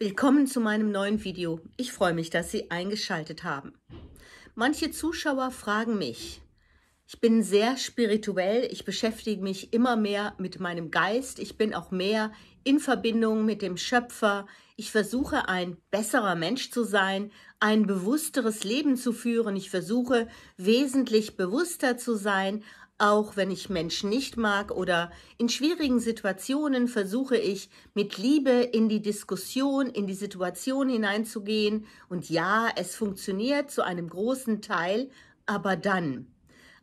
Willkommen zu meinem neuen Video. Ich freue mich, dass Sie eingeschaltet haben. Manche Zuschauer fragen mich, ich bin sehr spirituell, ich beschäftige mich immer mehr mit meinem Geist, ich bin auch mehr in Verbindung mit dem Schöpfer, ich versuche ein besserer Mensch zu sein, ein bewussteres Leben zu führen, ich versuche wesentlich bewusster zu sein, auch wenn ich Menschen nicht mag oder in schwierigen Situationen versuche ich mit Liebe in die Diskussion, in die Situation hineinzugehen. Und ja, es funktioniert zu einem großen Teil, aber dann,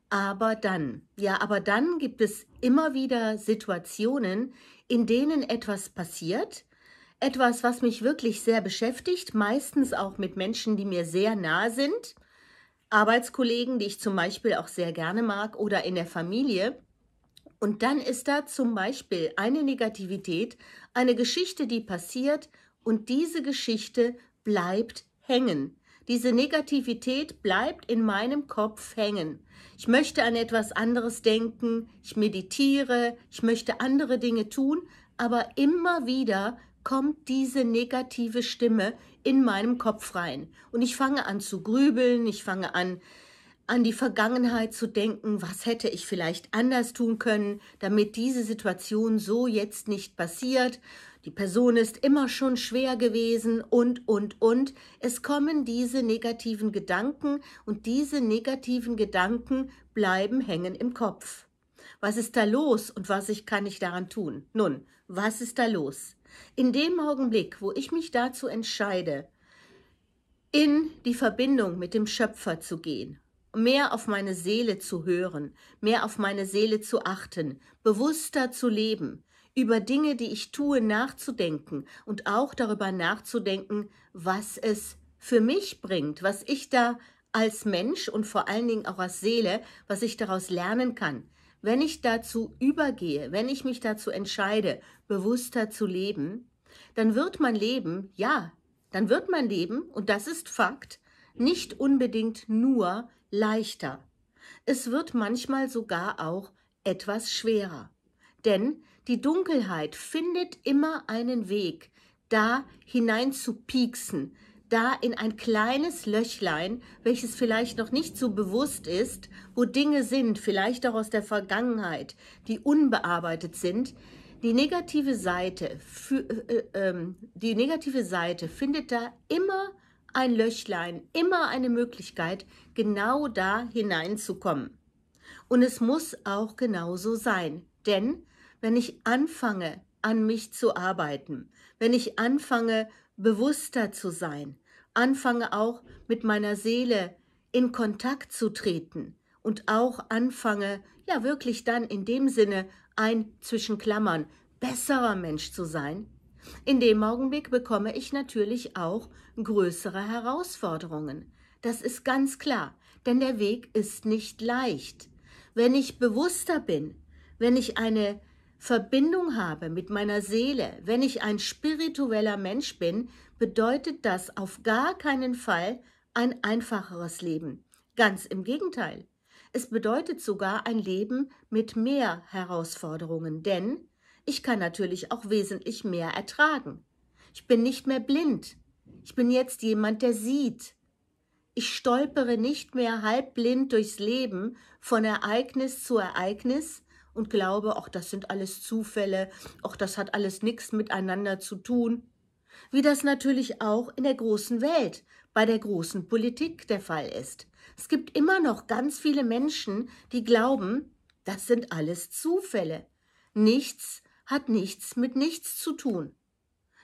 aber dann, ja, aber dann gibt es immer wieder Situationen, in denen etwas passiert, etwas, was mich wirklich sehr beschäftigt, meistens auch mit Menschen, die mir sehr nah sind Arbeitskollegen, die ich zum Beispiel auch sehr gerne mag, oder in der Familie. Und dann ist da zum Beispiel eine Negativität, eine Geschichte, die passiert und diese Geschichte bleibt hängen. Diese Negativität bleibt in meinem Kopf hängen. Ich möchte an etwas anderes denken, ich meditiere, ich möchte andere Dinge tun, aber immer wieder kommt diese negative Stimme in meinem Kopf rein. Und ich fange an zu grübeln, ich fange an, an die Vergangenheit zu denken, was hätte ich vielleicht anders tun können, damit diese Situation so jetzt nicht passiert. Die Person ist immer schon schwer gewesen und, und, und. Es kommen diese negativen Gedanken und diese negativen Gedanken bleiben hängen im Kopf. Was ist da los und was ich, kann ich daran tun? Nun, was ist da los? In dem Augenblick, wo ich mich dazu entscheide, in die Verbindung mit dem Schöpfer zu gehen, mehr auf meine Seele zu hören, mehr auf meine Seele zu achten, bewusster zu leben, über Dinge, die ich tue, nachzudenken und auch darüber nachzudenken, was es für mich bringt, was ich da als Mensch und vor allen Dingen auch als Seele, was ich daraus lernen kann. Wenn ich dazu übergehe, wenn ich mich dazu entscheide, bewusster zu leben, dann wird mein Leben, ja, dann wird mein Leben, und das ist Fakt, nicht unbedingt nur leichter. Es wird manchmal sogar auch etwas schwerer. Denn die Dunkelheit findet immer einen Weg, da hinein zu pieksen, da in ein kleines Löchlein, welches vielleicht noch nicht so bewusst ist, wo Dinge sind, vielleicht auch aus der Vergangenheit, die unbearbeitet sind. Die negative Seite, für, äh, äh, ähm, die negative Seite findet da immer ein Löchlein, immer eine Möglichkeit, genau da hineinzukommen. Und es muss auch genauso sein, denn wenn ich anfange, an mich zu arbeiten, wenn ich anfange, bewusster zu sein, anfange auch mit meiner Seele in Kontakt zu treten und auch anfange, ja wirklich dann in dem Sinne ein zwischen Klammern besserer Mensch zu sein, in dem Augenblick bekomme ich natürlich auch größere Herausforderungen. Das ist ganz klar, denn der Weg ist nicht leicht. Wenn ich bewusster bin, wenn ich eine Verbindung habe mit meiner Seele, wenn ich ein spiritueller Mensch bin, bedeutet das auf gar keinen Fall ein einfacheres Leben. Ganz im Gegenteil. Es bedeutet sogar ein Leben mit mehr Herausforderungen, denn ich kann natürlich auch wesentlich mehr ertragen. Ich bin nicht mehr blind. Ich bin jetzt jemand, der sieht. Ich stolpere nicht mehr halb blind durchs Leben von Ereignis zu Ereignis, und glaube, ach, das sind alles Zufälle, ach, das hat alles nichts miteinander zu tun. Wie das natürlich auch in der großen Welt, bei der großen Politik der Fall ist. Es gibt immer noch ganz viele Menschen, die glauben, das sind alles Zufälle. Nichts hat nichts mit nichts zu tun.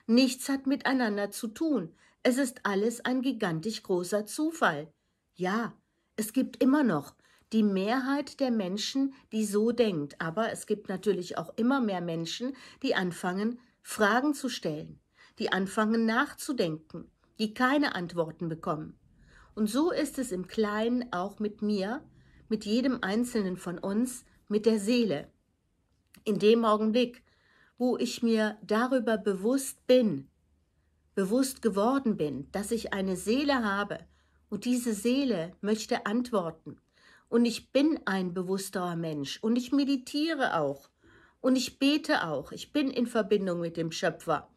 Nichts hat miteinander zu tun. Es ist alles ein gigantisch großer Zufall. Ja, es gibt immer noch die Mehrheit der Menschen, die so denkt. Aber es gibt natürlich auch immer mehr Menschen, die anfangen, Fragen zu stellen, die anfangen nachzudenken, die keine Antworten bekommen. Und so ist es im Kleinen auch mit mir, mit jedem Einzelnen von uns, mit der Seele. In dem Augenblick, wo ich mir darüber bewusst bin, bewusst geworden bin, dass ich eine Seele habe und diese Seele möchte antworten, und ich bin ein bewusster Mensch und ich meditiere auch und ich bete auch. Ich bin in Verbindung mit dem Schöpfer.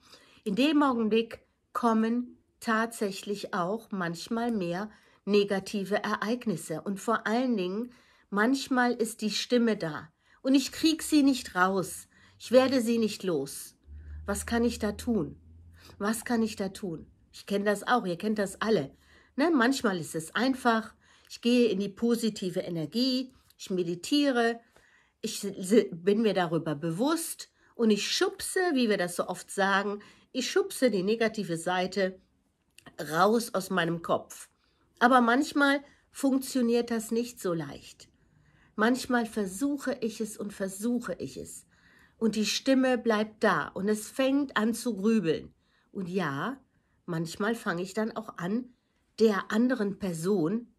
In dem Augenblick kommen tatsächlich auch manchmal mehr negative Ereignisse und vor allen Dingen manchmal ist die Stimme da und ich krieg sie nicht raus. Ich werde sie nicht los. Was kann ich da tun? Was kann ich da tun? Ich kenne das auch, ihr kennt das alle. Ne? Manchmal ist es einfach, ich gehe in die positive Energie, ich meditiere, ich bin mir darüber bewusst und ich schubse, wie wir das so oft sagen, ich schubse die negative Seite raus aus meinem Kopf. Aber manchmal funktioniert das nicht so leicht. Manchmal versuche ich es und versuche ich es. Und die Stimme bleibt da und es fängt an zu grübeln. Und ja, manchmal fange ich dann auch an, der anderen Person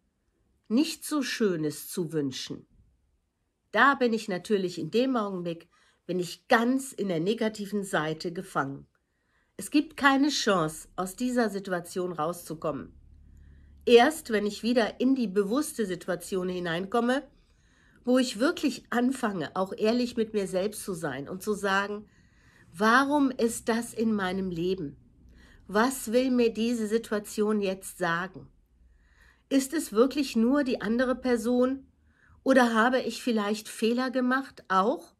nicht so Schönes zu wünschen. Da bin ich natürlich in dem Augenblick, bin ich ganz in der negativen Seite gefangen. Es gibt keine Chance, aus dieser Situation rauszukommen. Erst wenn ich wieder in die bewusste Situation hineinkomme, wo ich wirklich anfange, auch ehrlich mit mir selbst zu sein und zu sagen, warum ist das in meinem Leben? Was will mir diese Situation jetzt sagen? Ist es wirklich nur die andere Person? Oder habe ich vielleicht Fehler gemacht auch?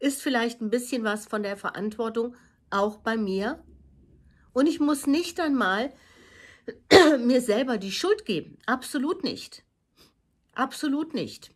Ist vielleicht ein bisschen was von der Verantwortung auch bei mir? Und ich muss nicht einmal mir selber die Schuld geben. Absolut nicht. Absolut nicht.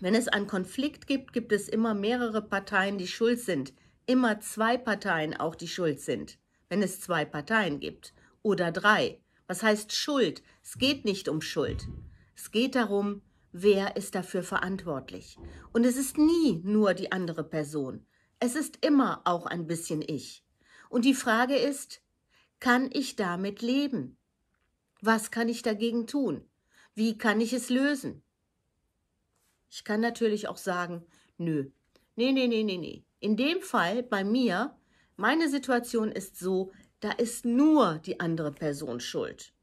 Wenn es einen Konflikt gibt, gibt es immer mehrere Parteien, die schuld sind. Immer zwei Parteien auch, die schuld sind, wenn es zwei Parteien gibt. Oder drei. Was heißt Schuld? Es geht nicht um Schuld. Es geht darum, wer ist dafür verantwortlich. Und es ist nie nur die andere Person. Es ist immer auch ein bisschen ich. Und die Frage ist, kann ich damit leben? Was kann ich dagegen tun? Wie kann ich es lösen? Ich kann natürlich auch sagen, nö, nee, nee, nee, nee, nee. In dem Fall bei mir, meine Situation ist so, da ist nur die andere Person schuld.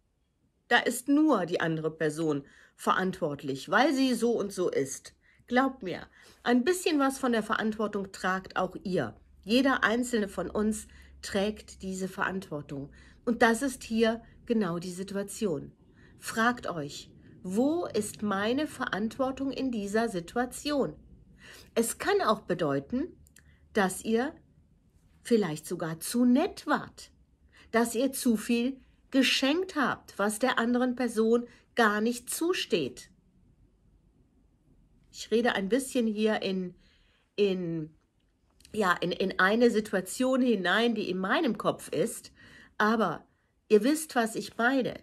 Da ist nur die andere Person verantwortlich, weil sie so und so ist. Glaubt mir, ein bisschen was von der Verantwortung tragt auch ihr. Jeder einzelne von uns trägt diese Verantwortung. Und das ist hier genau die Situation. Fragt euch, wo ist meine Verantwortung in dieser Situation? Es kann auch bedeuten, dass ihr vielleicht sogar zu nett wart, dass ihr zu viel geschenkt habt, was der anderen Person gar nicht zusteht. Ich rede ein bisschen hier in, in, ja, in, in eine Situation hinein, die in meinem Kopf ist, aber ihr wisst, was ich meine.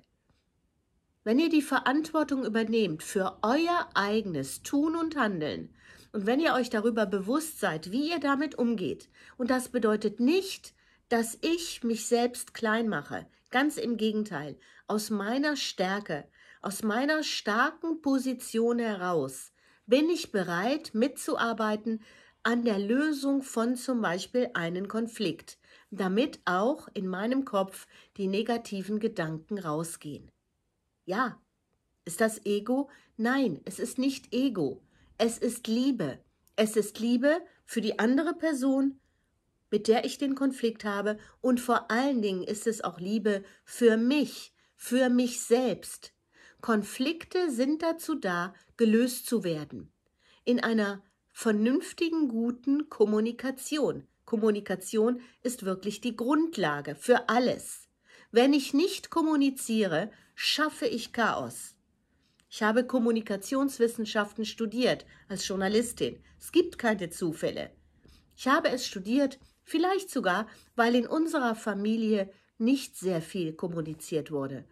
Wenn ihr die Verantwortung übernehmt für euer eigenes Tun und Handeln und wenn ihr euch darüber bewusst seid, wie ihr damit umgeht, und das bedeutet nicht, dass ich mich selbst klein mache. Ganz im Gegenteil, aus meiner Stärke, aus meiner starken Position heraus bin ich bereit, mitzuarbeiten an der Lösung von zum Beispiel einem Konflikt, damit auch in meinem Kopf die negativen Gedanken rausgehen. Ja, ist das Ego? Nein, es ist nicht Ego. Es ist Liebe. Es ist Liebe für die andere Person mit der ich den Konflikt habe und vor allen Dingen ist es auch Liebe für mich, für mich selbst. Konflikte sind dazu da, gelöst zu werden. In einer vernünftigen, guten Kommunikation. Kommunikation ist wirklich die Grundlage für alles. Wenn ich nicht kommuniziere, schaffe ich Chaos. Ich habe Kommunikationswissenschaften studiert als Journalistin. Es gibt keine Zufälle. Ich habe es studiert, Vielleicht sogar, weil in unserer Familie nicht sehr viel kommuniziert wurde.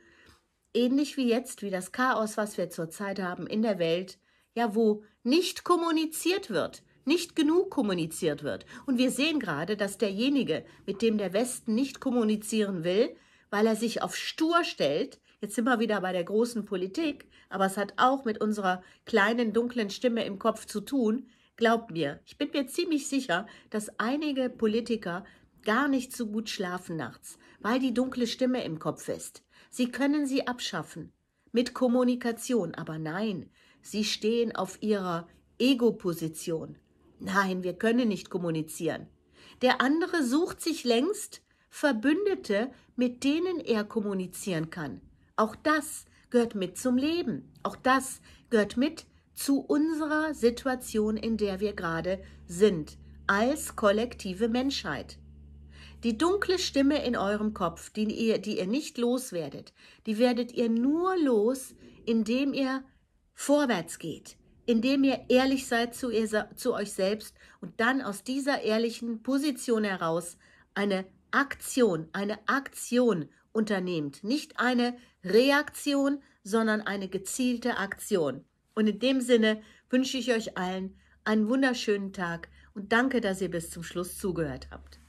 Ähnlich wie jetzt, wie das Chaos, was wir zurzeit haben in der Welt, ja, wo nicht kommuniziert wird, nicht genug kommuniziert wird. Und wir sehen gerade, dass derjenige, mit dem der Westen nicht kommunizieren will, weil er sich auf stur stellt, jetzt sind wir wieder bei der großen Politik, aber es hat auch mit unserer kleinen dunklen Stimme im Kopf zu tun, Glaubt mir, ich bin mir ziemlich sicher, dass einige Politiker gar nicht so gut schlafen nachts, weil die dunkle Stimme im Kopf ist. Sie können sie abschaffen. Mit Kommunikation, aber nein, sie stehen auf ihrer Ego-Position. Nein, wir können nicht kommunizieren. Der andere sucht sich längst Verbündete, mit denen er kommunizieren kann. Auch das gehört mit zum Leben. Auch das gehört mit zu unserer Situation, in der wir gerade sind, als kollektive Menschheit. Die dunkle Stimme in eurem Kopf, die ihr, die ihr nicht loswerdet, die werdet ihr nur los, indem ihr vorwärts geht, indem ihr ehrlich seid zu, ihr, zu euch selbst und dann aus dieser ehrlichen Position heraus eine Aktion, eine Aktion unternehmt. Nicht eine Reaktion, sondern eine gezielte Aktion. Und in dem Sinne wünsche ich euch allen einen wunderschönen Tag und danke, dass ihr bis zum Schluss zugehört habt.